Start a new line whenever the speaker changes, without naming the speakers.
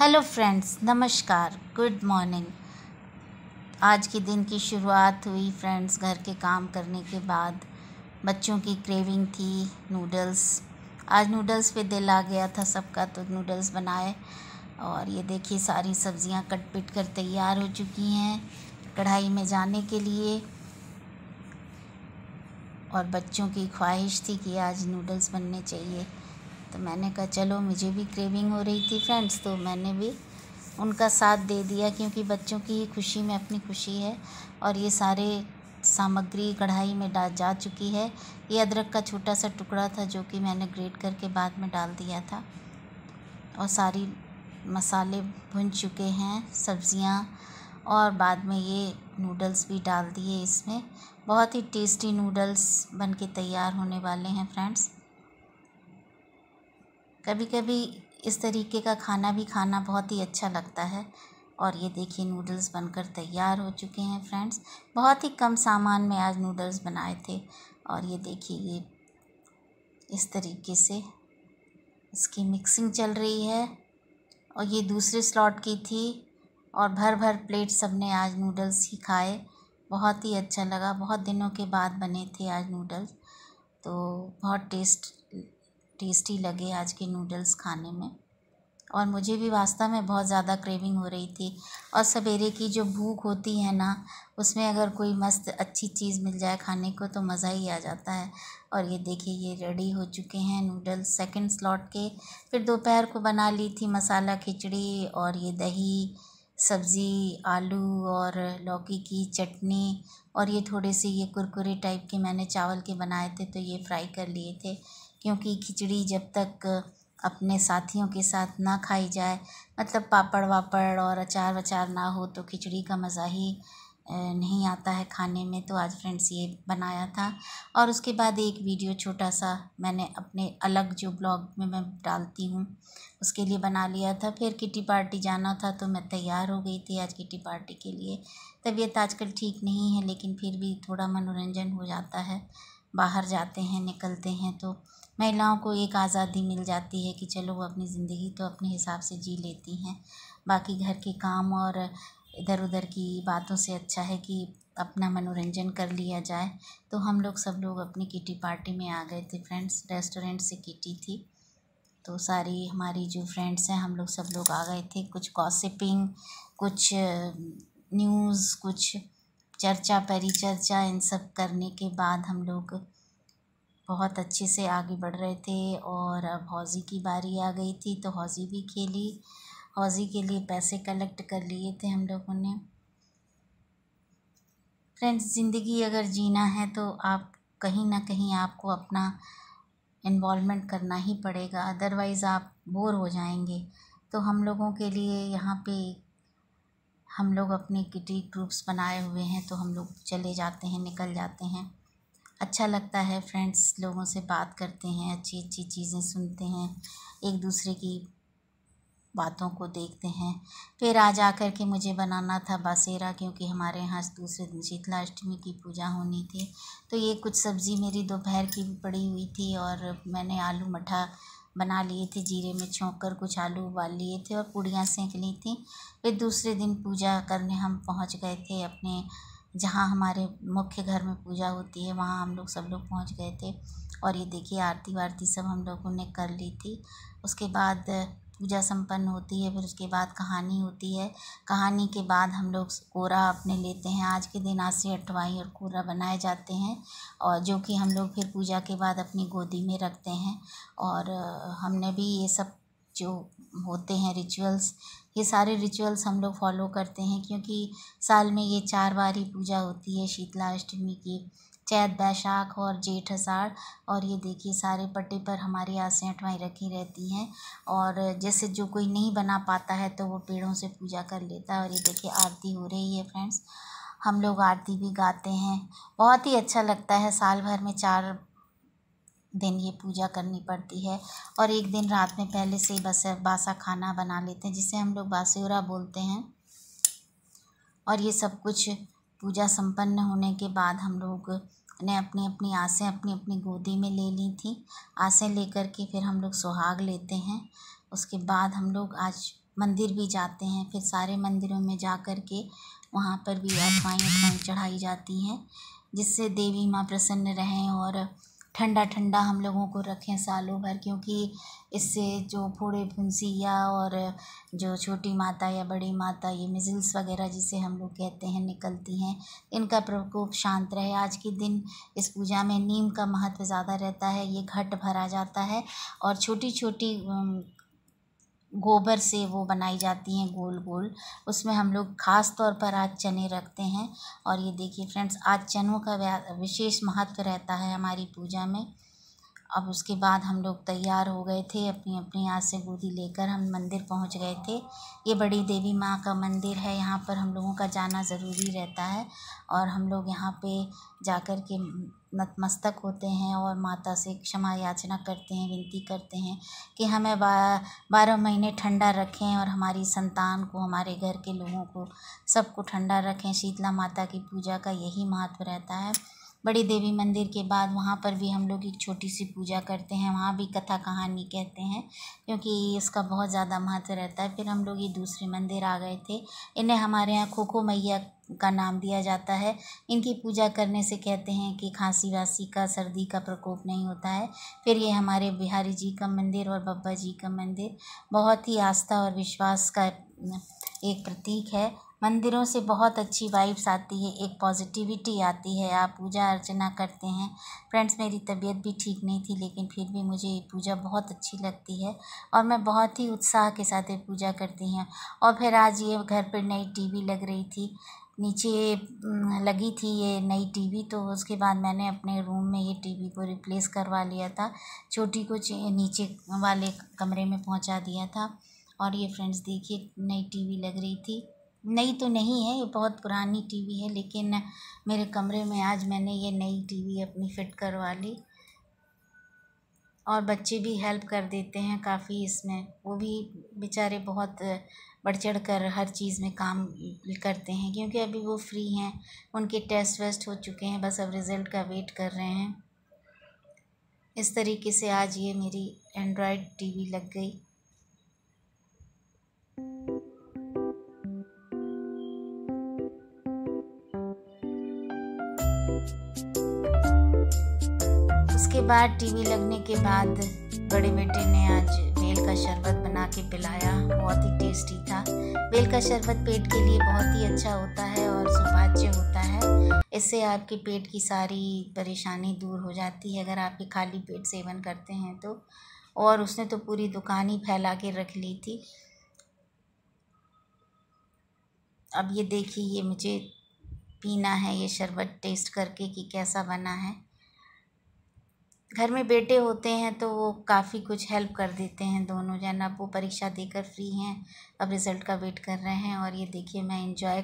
hello friends नमस्कार good morning आज के दिन की शुरुआत हुई फ्रेंड्स घर के काम करने के बाद बच्चों की क्रेविंग थी नूडल्स आज नूडल्स पे दिल आ गया था सबका तो नूडल्स बनाए और ये देखिए सारी सब्जियां कट पिट कर तैयार हो चुकी हैं कढ़ाई में जाने के लिए और बच्चों की ख्वाहिश थी कि आज नूडल्स बनने चाहिए तो मैंने कहा चलो मुझे भी क्रेविंग हो रही थी फ्रेंड्स तो मैंने भी उनका साथ दे दिया क्योंकि बच्चों की ही खुशी में अपनी खुशी है और ये सारे सामग्री कढ़ाई में डाल जा चुकी है ये अदरक का छोटा सा टुकड़ा था जो कि मैंने ग्रेट करके बाद में डाल दिया था और सारी मसाले भुन चुके हैं सब्जियां और बाद में ये नूडल्स भी डाल दिए इसमें बहुत ही टेस्टी नूडल्स बन के तैयार होने वाले हैं फ्रेंड्स कभी कभी इस तरीके का खाना भी खाना बहुत ही अच्छा लगता है और ये देखिए नूडल्स बनकर तैयार हो चुके हैं फ्रेंड्स बहुत ही कम सामान में आज नूडल्स बनाए थे और ये देखिए ये इस तरीके से इसकी मिक्सिंग चल रही है और ये दूसरे स्लॉट की थी और भर भर प्लेट सबने आज नूडल्स ही खाए बहुत ही अच्छा लगा बहुत दिनों के बाद बने थे आज नूडल्स तो बहुत टेस्ट टेस्टी लगे आज के नूडल्स खाने में और मुझे भी वास्तव में बहुत ज़्यादा क्रेविंग हो रही थी और सवेरे की जो भूख होती है ना उसमें अगर कोई मस्त अच्छी चीज़ मिल जाए खाने को तो मज़ा ही आ जाता है और ये देखिए ये रेडी हो चुके हैं नूडल्स सेकंड स्लॉट के फिर दोपहर को बना ली थी मसाला खिचड़ी और ये दही सब्ज़ी आलू और लौकी की चटनी और ये थोड़े से ये कुरकुरे टाइप के मैंने चावल के बनाए थे तो ये फ्राई कर लिए थे क्योंकि खिचड़ी जब तक अपने साथियों के साथ ना खाई जाए मतलब पापड़ वापड़ और अचार वचार ना हो तो खिचड़ी का मज़ा ही नहीं आता है खाने में तो आज फ्रेंड्स ये बनाया था और उसके बाद एक वीडियो छोटा सा मैंने अपने अलग जो ब्लॉग में मैं डालती हूँ उसके लिए बना लिया था फिर किटी पार्टी जाना था तो मैं तैयार हो गई थी आज किटी पार्टी के लिए तबीयत आजकल ठीक नहीं है लेकिन फिर भी थोड़ा मनोरंजन हो जाता है बाहर जाते हैं निकलते हैं तो महिलाओं को एक आज़ादी मिल जाती है कि चलो वो अपनी ज़िंदगी तो अपने हिसाब से जी लेती हैं बाकी घर के काम और इधर उधर की बातों से अच्छा है कि अपना मनोरंजन कर लिया जाए तो हम लोग सब लोग अपनी किटी पार्टी में आ गए थे फ्रेंड्स रेस्टोरेंट से किटी थी तो सारी हमारी जो फ्रेंड्स हैं हम लोग सब लोग आ गए थे कुछ गॉसिपिंग कुछ न्यूज़ कुछ चर्चा परिचर्चा इन सब करने के बाद हम लोग बहुत अच्छे से आगे बढ़ रहे थे और अब हौज़ी की बारी आ गई थी तो हौज़ी भी खेली हौज़ी के लिए पैसे कलेक्ट कर लिए थे हम लोगों ने फ्रेंड्स ज़िंदगी अगर जीना है तो आप कहीं ना कहीं आपको अपना इन्वॉलमेंट करना ही पड़ेगा अदरवाइज़ आप बोर हो जाएंगे तो हम लोगों के लिए यहाँ पे हम लोग अपने किटी ग्रुप्स बनाए हुए हैं तो हम लोग चले जाते हैं निकल जाते हैं अच्छा लगता है फ्रेंड्स लोगों से बात करते हैं अच्छी अच्छी चीज़ें सुनते हैं एक दूसरे की बातों को देखते हैं फिर आज आकर के मुझे बनाना था बासेरा क्योंकि हमारे यहाँ दूसरे दिन शीतलाष्टमी की पूजा होनी थी तो ये कुछ सब्ज़ी मेरी दोपहर की भी पड़ी हुई थी और मैंने आलू मठा बना लिए थे जीरे में छोंक कर कुछ आलू उबाल लिए थे और पूड़ियाँ सेंक ली थी फिर दूसरे दिन पूजा करने हम पहुँच गए थे अपने जहाँ हमारे मुख्य घर में पूजा होती है वहाँ हम लोग सब लोग पहुँच गए थे और ये देखिए आरती वारती सब हम लोगों ने कर ली थी उसके बाद पूजा सम्पन्न होती है फिर उसके बाद कहानी होती है कहानी के बाद हम लोग कोरा अपने लेते हैं आज के दिन आज से अठवाई और कोरा बनाए जाते हैं और जो कि हम लोग फिर पूजा के बाद अपनी गोदी में रखते हैं और हमने भी ये सब जो होते हैं रिचुअल्स ये सारे रिचुअल्स हम लोग फॉलो करते हैं क्योंकि साल में ये चार बार ही पूजा होती है शीतला अष्टमी की चैत बैशाख और जेठ आषाढ़ और ये देखिए सारे पट्टे पर हमारी आसेंट अठवाई रखी रहती हैं और जैसे जो कोई नहीं बना पाता है तो वो पेड़ों से पूजा कर लेता है और ये देखिए आरती हो रही है फ्रेंड्स हम लोग आरती भी गाते हैं बहुत ही अच्छा लगता है साल भर में चार दिन ये पूजा करनी पड़ती है और एक दिन रात में पहले से ही बस बासा खाना बना लेते हैं जिसे हम लोग बासीरा बोलते हैं और ये सब कुछ पूजा संपन्न होने के बाद हम लोग ने अपनी अपनी आँसें अपनी अपनी गोदी में ले ली थी आसें लेकर के फिर हम लोग सुहाग लेते हैं उसके बाद हम लोग आज मंदिर भी जाते हैं फिर सारे मंदिरों में जा कर के वहाँ पर भी अफवाहें अफवाहें चढ़ाई जाती हैं जिससे देवी माँ प्रसन्न रहें और ठंडा ठंडा हम लोगों को रखें सालों भर क्योंकि इससे जो फोड़े फुंसिया और जो छोटी माता या बड़ी माता ये मिज़िल्स वगैरह जिसे हम लोग कहते हैं निकलती हैं इनका प्रकोप शांत रहे आज के दिन इस पूजा में नीम का महत्व ज़्यादा रहता है ये घट भरा जाता है और छोटी छोटी गोबर से वो बनाई जाती हैं गोल गोल उसमें हम लोग ख़ास तौर पर आज चने रखते हैं और ये देखिए फ्रेंड्स आज चनों का विशेष महत्व रहता है हमारी पूजा में अब उसके बाद हम लोग तैयार हो गए थे अपनी अपनी हाथ से गोदी लेकर हम मंदिर पहुँच गए थे ये बड़ी देवी माँ का मंदिर है यहाँ पर हम लोगों का जाना ज़रूरी रहता है और हम लोग यहाँ पे जाकर के नतमस्तक होते हैं और माता से क्षमा याचना करते हैं विनती करते हैं कि हमें बारह महीने ठंडा रखें और हमारी संतान को हमारे घर के लोगों को सबको ठंडा रखें शीतला माता की पूजा का यही महत्व रहता है बड़ी देवी मंदिर के बाद वहाँ पर भी हम लोग एक छोटी सी पूजा करते हैं वहाँ भी कथा कहानी कहते हैं क्योंकि इसका बहुत ज़्यादा महत्व रहता है फिर हम लोग ये दूसरे मंदिर आ गए थे इन्हें हमारे यहाँ खोखो मैया का नाम दिया जाता है इनकी पूजा करने से कहते हैं कि खांसी वासी का सर्दी का प्रकोप नहीं होता है फिर ये हमारे बिहारी जी का मंदिर और बब्बा जी का मंदिर बहुत ही आस्था और विश्वास का एक प्रतीक है मंदिरों से बहुत अच्छी वाइब्स आती है एक पॉजिटिविटी आती है आप पूजा अर्चना करते हैं फ्रेंड्स मेरी तबीयत भी ठीक नहीं थी लेकिन फिर भी मुझे ये पूजा बहुत अच्छी लगती है और मैं बहुत ही उत्साह के साथ ये पूजा करती हूँ और फिर आज ये घर पर नई टीवी लग रही थी नीचे लगी थी ये नई टीवी तो उसके बाद मैंने अपने रूम में ये टीवी को रिप्लेस करवा लिया था छोटी को नीचे वाले कमरे में पहुंचा दिया था और ये फ्रेंड्स देखिए नई टीवी लग रही थी नई तो नहीं है ये बहुत पुरानी टी वी है लेकिन मेरे कमरे में आज मैंने ये नई टी वी अपनी फ़िट करवा ली और बच्चे भी हेल्प कर देते हैं काफ़ी इसमें वो भी बेचारे बहुत बढ़ चढ़ कर हर चीज़ में काम करते हैं क्योंकि अभी वो फ्री हैं उनके टेस्ट वेस्ट हो चुके हैं बस अब रिज़ल्ट का वेट कर रहे हैं इस तरीके से आज ये मेरी एंड्रॉयड टीवी लग गई उसके बाद टीवी लगने के बाद बड़े बेटे ने आज बेल का शरबत बना के पिलाया बहुत ही टेस्टी था बेल का शरबत पेट के लिए बहुत ही अच्छा होता है और सुपाच्य होता है इससे आपके पेट की सारी परेशानी दूर हो जाती है अगर आपके खाली पेट सेवन करते हैं तो और उसने तो पूरी दुकान ही फैला के रख ली थी अब ये देखिए ये मुझे पीना है ये शरबत टेस्ट करके कि कैसा बना है घर में बेटे होते हैं तो वो काफ़ी कुछ हेल्प कर देते हैं दोनों जन अब वो परीक्षा देकर फ़्री हैं अब रिज़ल्ट का वेट कर रहे हैं और ये देखिए मैं इंजॉय